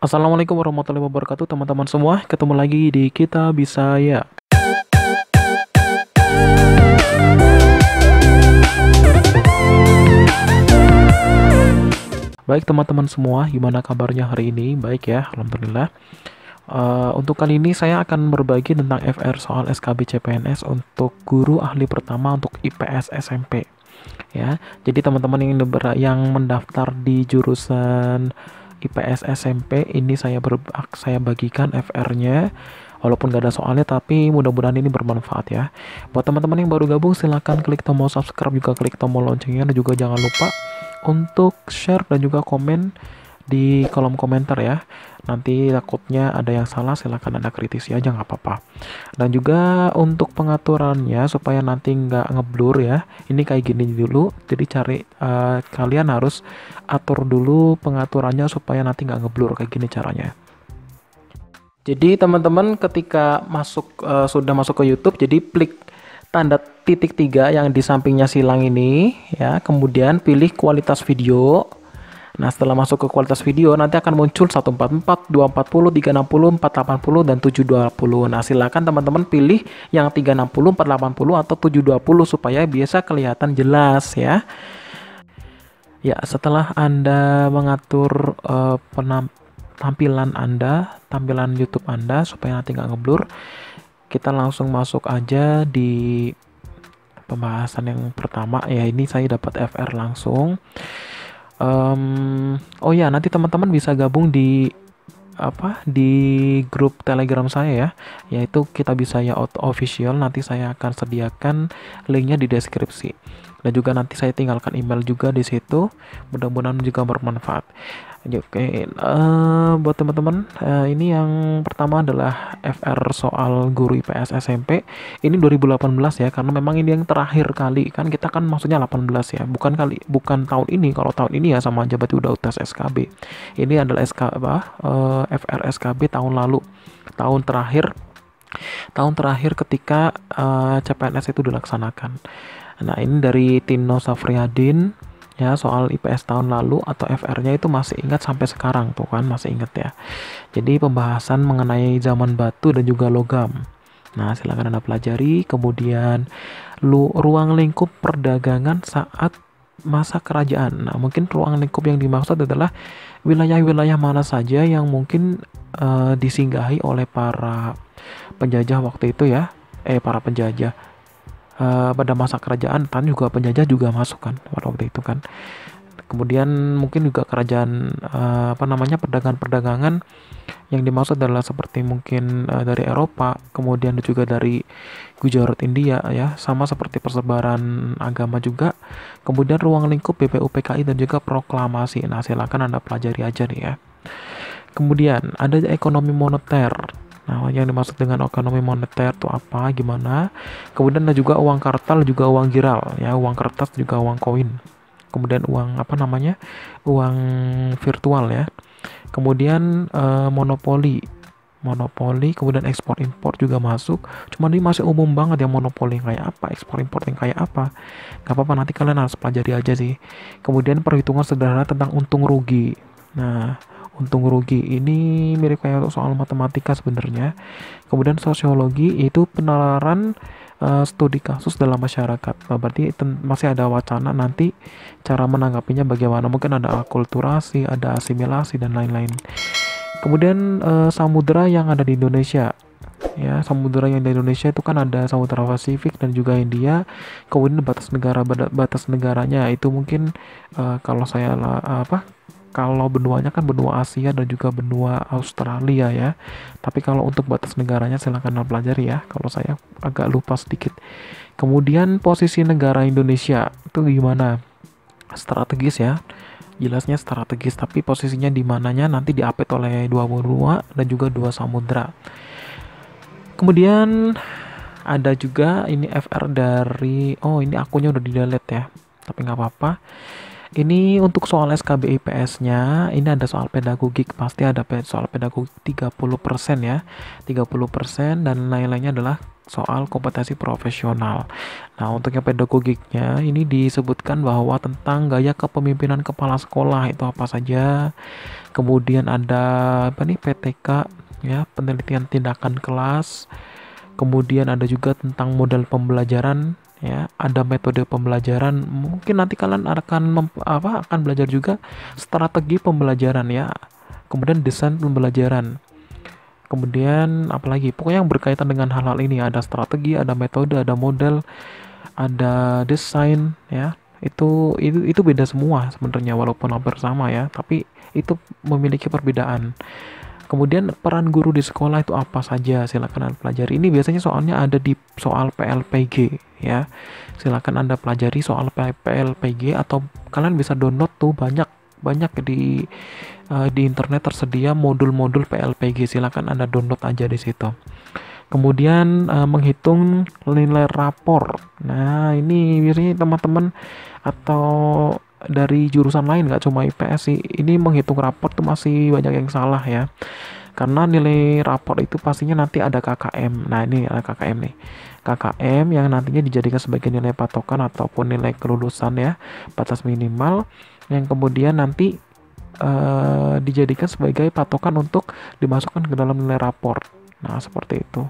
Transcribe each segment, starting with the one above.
Assalamualaikum warahmatullahi wabarakatuh teman-teman semua Ketemu lagi di Kita Bisa Ya Baik teman-teman semua, gimana kabarnya hari ini? Baik ya, Alhamdulillah Uh, untuk kali ini saya akan berbagi tentang FR soal SKB CPNS untuk guru ahli pertama untuk IPS SMP. Ya, jadi teman-teman yang yang mendaftar di jurusan IPS SMP ini saya ber, saya bagikan FR-nya walaupun gak ada soalnya tapi mudah-mudahan ini bermanfaat ya buat teman-teman yang baru gabung silahkan klik tombol subscribe juga klik tombol loncengnya dan juga jangan lupa untuk share dan juga komen di kolom komentar ya. Nanti takutnya ada yang salah silahkan Anda kritisi aja nggak apa-apa. Dan juga untuk pengaturannya supaya nanti nggak ngeblur ya. Ini kayak gini dulu. Jadi cari uh, kalian harus atur dulu pengaturannya supaya nanti nggak ngeblur kayak gini caranya. Jadi teman-teman ketika masuk uh, sudah masuk ke YouTube jadi klik tanda titik tiga yang di sampingnya silang ini ya kemudian pilih kualitas video Nah setelah masuk ke kualitas video nanti akan muncul 144, 240, 360, 480, dan 720. Nah silakan teman-teman pilih yang 360, 480, atau 720 supaya biasa kelihatan jelas ya. Ya setelah Anda mengatur uh, eh, penamp Anda, tampilan YouTube Anda supaya nanti nggak ngeblur, kita langsung masuk aja di pembahasan yang pertama ya ini saya dapat FR langsung um, oh ya nanti teman-teman bisa gabung di apa di grup telegram saya ya yaitu kita bisa ya official nanti saya akan sediakan linknya di deskripsi dan juga nanti saya tinggalkan email juga di situ mudah-mudahan juga bermanfaat Oke, uh, buat teman-teman, uh, ini yang pertama adalah FR soal guru IPS SMP. Ini 2018 ya, karena memang ini yang terakhir kali kan kita kan maksudnya 18 ya, bukan kali, bukan tahun ini. Kalau tahun ini ya sama aja berarti udah tes SKB. Ini adalah SK apa? Uh, eh, FR SKB tahun lalu, tahun terakhir, tahun terakhir ketika uh, CPNS itu dilaksanakan. Nah, ini dari Tino Safriadin ya soal IPS tahun lalu atau FR-nya itu masih ingat sampai sekarang tuh kan masih ingat ya. Jadi pembahasan mengenai zaman batu dan juga logam. Nah, silahkan Anda pelajari. Kemudian lu, ruang lingkup perdagangan saat masa kerajaan. Nah, mungkin ruang lingkup yang dimaksud adalah wilayah-wilayah mana saja yang mungkin uh, disinggahi oleh para penjajah waktu itu ya. Eh, para penjajah Eh, pada masa kerajaan Tan juga penjajah juga masuk kan pada waktu itu kan kemudian mungkin juga kerajaan uh, apa namanya perdagangan-perdagangan yang dimaksud adalah seperti mungkin uh, dari Eropa kemudian juga dari Gujarat India ya sama seperti persebaran agama juga kemudian ruang lingkup BPUPKI dan juga proklamasi nah silakan anda pelajari aja nih ya kemudian ada ekonomi moneter Nah, yang dimaksud dengan ekonomi moneter itu apa, gimana? Kemudian ada juga uang kartal, juga uang giral, ya, uang kertas, juga uang koin. Kemudian uang apa namanya? Uang virtual ya. Kemudian eh, monopoli, monopoli kemudian ekspor impor juga masuk Cuma ini masih umum banget ya monopoli yang kayak apa ekspor impor yang kayak apa gak apa-apa nanti kalian harus pelajari aja sih kemudian perhitungan sederhana tentang untung rugi nah untung rugi ini mirip kayak soal matematika sebenarnya kemudian sosiologi itu penalaran uh, studi kasus dalam masyarakat nah, berarti masih ada wacana nanti cara menanggapinya bagaimana mungkin ada akulturasi ada asimilasi dan lain-lain kemudian uh, samudera yang ada di Indonesia ya samudera yang di Indonesia itu kan ada samudera Pasifik dan juga India kemudian batas negara batas negaranya itu mungkin uh, kalau saya apa kalau benuanya kan benua Asia dan juga benua Australia ya. Tapi kalau untuk batas negaranya silahkan pelajari ya. Kalau saya agak lupa sedikit. Kemudian posisi negara Indonesia itu gimana? Strategis ya. Jelasnya strategis tapi posisinya di mananya nanti diapit oleh dua benua dan juga dua samudra. Kemudian ada juga ini FR dari oh ini akunnya udah di delete ya. Tapi nggak apa-apa. Ini untuk soal SKB IPS-nya, ini ada soal pedagogik, pasti ada soal pedagogik 30% ya. 30% dan lain-lainnya adalah soal kompetensi profesional. Nah, untuk yang pedagogiknya ini disebutkan bahwa tentang gaya kepemimpinan kepala sekolah itu apa saja. Kemudian ada apa nih PTK ya, penelitian tindakan kelas. Kemudian ada juga tentang model pembelajaran ya ada metode pembelajaran mungkin nanti kalian akan apa akan belajar juga strategi pembelajaran ya kemudian desain pembelajaran kemudian apalagi pokoknya yang berkaitan dengan hal-hal ini ada strategi ada metode ada model ada desain ya itu itu itu beda semua sebenarnya walaupun hampir sama ya tapi itu memiliki perbedaan Kemudian peran guru di sekolah itu apa saja? Silakan Anda pelajari. Ini biasanya soalnya ada di soal PLPG ya. Silakan Anda pelajari soal PLPG atau kalian bisa download tuh banyak banyak di uh, di internet tersedia modul-modul PLPG. Silakan Anda download aja di situ. Kemudian uh, menghitung nilai rapor. Nah, ini biasanya teman-teman atau dari jurusan lain nggak cuma IPS sih ini menghitung raport tuh masih banyak yang salah ya karena nilai raport itu pastinya nanti ada KKM nah ini ada KKM nih KKM yang nantinya dijadikan sebagai nilai patokan ataupun nilai kelulusan ya batas minimal yang kemudian nanti uh, dijadikan sebagai patokan untuk dimasukkan ke dalam nilai raport. nah seperti itu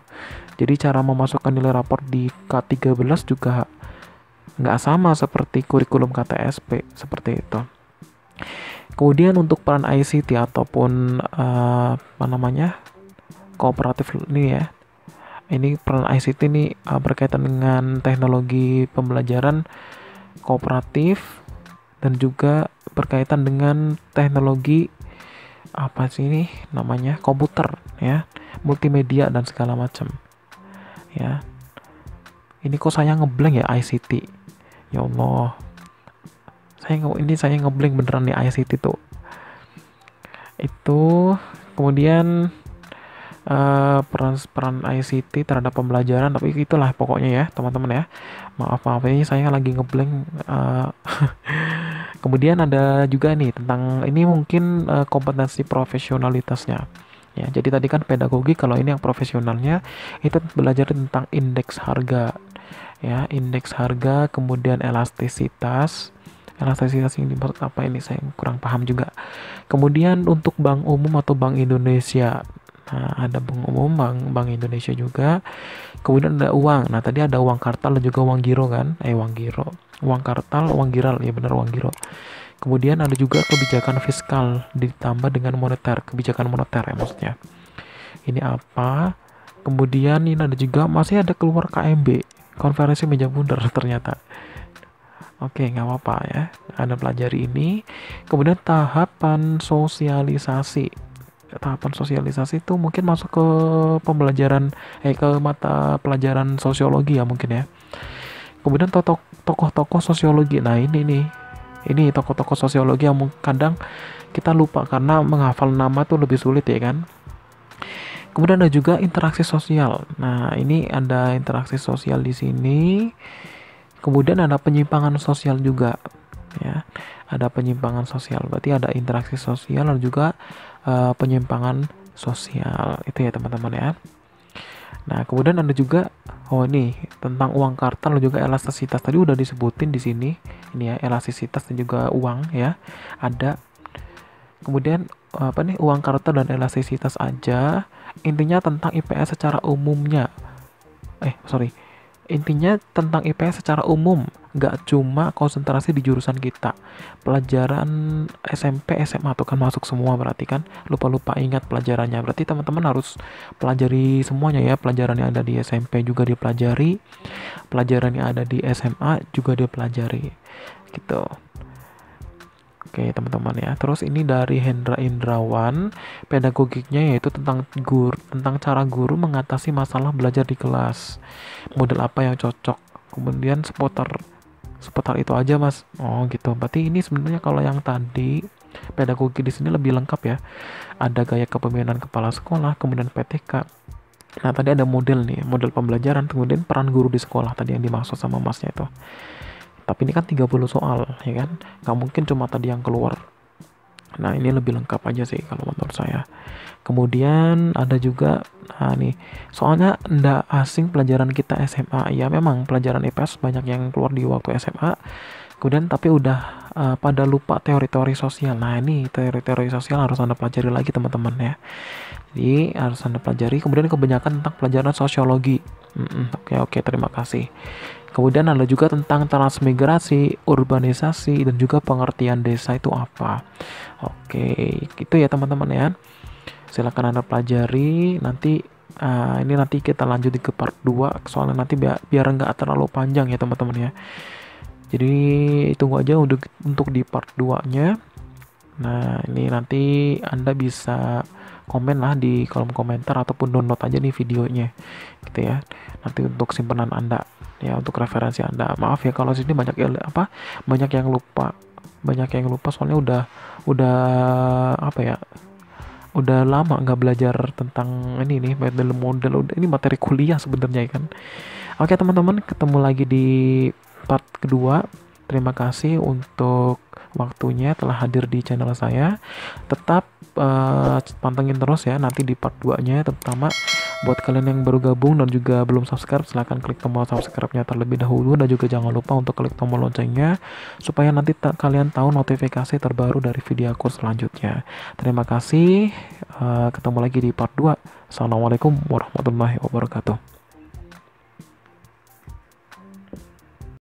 jadi cara memasukkan nilai raport di K13 juga nggak sama seperti kurikulum KTSP seperti itu. Kemudian untuk peran ICT ataupun uh, apa namanya kooperatif ini ya, ini peran ICT ini uh, berkaitan dengan teknologi pembelajaran kooperatif dan juga berkaitan dengan teknologi apa sih ini namanya komputer ya multimedia dan segala macam ya ini kok saya ngeblank ya ICT ya Allah saya ini saya ngeblink beneran nih ICT tuh itu kemudian uh, eh, peran peran ICT terhadap pembelajaran tapi itulah pokoknya ya teman-teman ya maaf maaf ini saya lagi ngebleng uh, kemudian ada juga nih tentang ini mungkin uh, kompetensi profesionalitasnya ya jadi tadi kan pedagogi kalau ini yang profesionalnya itu belajar tentang indeks harga ya indeks harga kemudian elastisitas elastisitas ini dimaksud apa ini saya kurang paham juga kemudian untuk bank umum atau bank Indonesia nah, ada bank umum bank bank Indonesia juga kemudian ada uang nah tadi ada uang kartal dan juga uang giro kan eh uang giro uang kartal uang giral ya benar uang giro kemudian ada juga kebijakan fiskal ditambah dengan moneter kebijakan moneter ya maksudnya ini apa kemudian ini ada juga masih ada keluar KMB konferensi meja bundar ternyata Oke, nggak apa-apa ya. Anda pelajari ini. Kemudian tahapan sosialisasi. Tahapan sosialisasi itu mungkin masuk ke pembelajaran, eh ke mata pelajaran sosiologi ya mungkin ya. Kemudian tokoh-tokoh sosiologi. Nah ini nih, ini tokoh-tokoh sosiologi yang kadang kita lupa karena menghafal nama tuh lebih sulit ya kan. Kemudian ada juga interaksi sosial. Nah, ini ada interaksi sosial di sini. Kemudian ada penyimpangan sosial juga ya. Ada penyimpangan sosial. Berarti ada interaksi sosial dan juga uh, penyimpangan sosial. Itu ya, teman-teman ya. Nah, kemudian ada juga oh ini tentang uang kartal dan juga elastisitas. Tadi udah disebutin di sini. Ini ya, elastisitas dan juga uang ya. Ada kemudian apa nih uang kartal dan elastisitas aja intinya tentang IPS secara umumnya eh sorry intinya tentang IPS secara umum nggak cuma konsentrasi di jurusan kita pelajaran SMP SMA tuh kan masuk semua berarti kan lupa lupa ingat pelajarannya berarti teman-teman harus pelajari semuanya ya pelajaran yang ada di SMP juga dipelajari pelajaran yang ada di SMA juga dipelajari gitu Oke teman-teman ya. Terus ini dari Hendra Indrawan, pedagogiknya yaitu tentang guru, tentang cara guru mengatasi masalah belajar di kelas. Model apa yang cocok? Kemudian seputar seputar itu aja mas. Oh gitu. Berarti ini sebenarnya kalau yang tadi pedagogi di sini lebih lengkap ya. Ada gaya kepemimpinan kepala sekolah, kemudian PTK, Nah, tadi ada model nih, model pembelajaran, kemudian peran guru di sekolah tadi yang dimaksud sama masnya itu tapi ini kan 30 soal ya kan Gak mungkin cuma tadi yang keluar nah ini lebih lengkap aja sih kalau menurut saya kemudian ada juga nah nih soalnya ndak asing pelajaran kita SMA ya memang pelajaran IPS banyak yang keluar di waktu SMA kemudian tapi udah uh, pada lupa teori-teori sosial nah ini teori-teori sosial harus anda pelajari lagi teman-teman ya jadi harus anda pelajari kemudian kebanyakan tentang pelajaran sosiologi oke mm -mm, oke okay, okay, terima kasih Kemudian ada juga tentang transmigrasi, urbanisasi, dan juga pengertian desa itu apa. Oke, gitu ya teman-teman ya. Silahkan Anda pelajari, nanti uh, ini nanti kita lanjut ke part 2, soalnya nanti biar, biar nggak terlalu panjang ya teman-teman ya. Jadi tunggu aja untuk, untuk di part 2-nya. Nah, ini nanti Anda bisa komen lah di kolom komentar ataupun download aja nih videonya gitu ya nanti untuk simpanan anda ya untuk referensi anda maaf ya kalau sini banyak apa banyak yang lupa banyak yang lupa soalnya udah udah apa ya udah lama nggak belajar tentang ini nih model model udah ini materi kuliah sebenarnya ya kan oke teman-teman ketemu lagi di part kedua terima kasih untuk waktunya telah hadir di channel saya tetap uh, pantengin terus ya nanti di part 2 nya terutama Buat kalian yang baru gabung dan juga belum subscribe, silahkan klik tombol subscribe-nya terlebih dahulu dan juga jangan lupa untuk klik tombol loncengnya supaya nanti ta kalian tahu notifikasi terbaru dari video aku selanjutnya. Terima kasih, uh, ketemu lagi di part 2. Assalamualaikum warahmatullahi wabarakatuh.